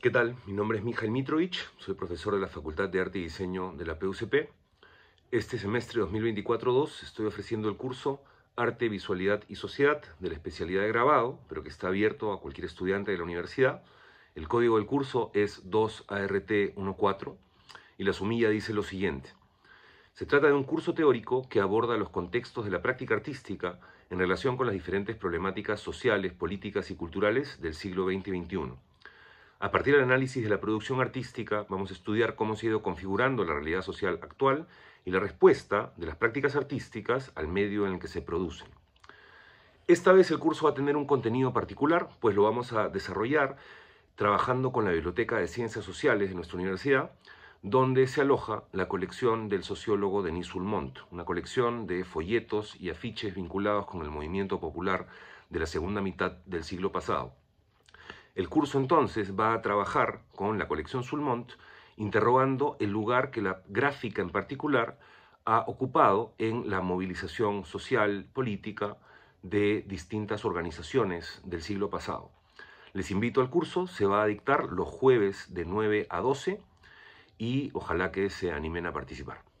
¿Qué tal? Mi nombre es Mijael Mitrovich, soy profesor de la Facultad de Arte y Diseño de la PUCP. Este semestre 2024-2 estoy ofreciendo el curso Arte, Visualidad y Sociedad de la especialidad de grabado, pero que está abierto a cualquier estudiante de la universidad. El código del curso es 2ART14 y la sumilla dice lo siguiente. Se trata de un curso teórico que aborda los contextos de la práctica artística en relación con las diferentes problemáticas sociales, políticas y culturales del siglo XX y XXI a partir del análisis de la producción artística, vamos a estudiar cómo se ha ido configurando la realidad social actual y la respuesta de las prácticas artísticas al medio en el que se producen. Esta vez el curso va a tener un contenido particular, pues lo vamos a desarrollar trabajando con la Biblioteca de Ciencias Sociales de nuestra universidad, donde se aloja la colección del sociólogo Denis Ulmont, una colección de folletos y afiches vinculados con el movimiento popular de la segunda mitad del siglo pasado. El curso entonces va a trabajar con la colección Sulmont, interrogando el lugar que la gráfica en particular ha ocupado en la movilización social, política de distintas organizaciones del siglo pasado. Les invito al curso, se va a dictar los jueves de 9 a 12 y ojalá que se animen a participar.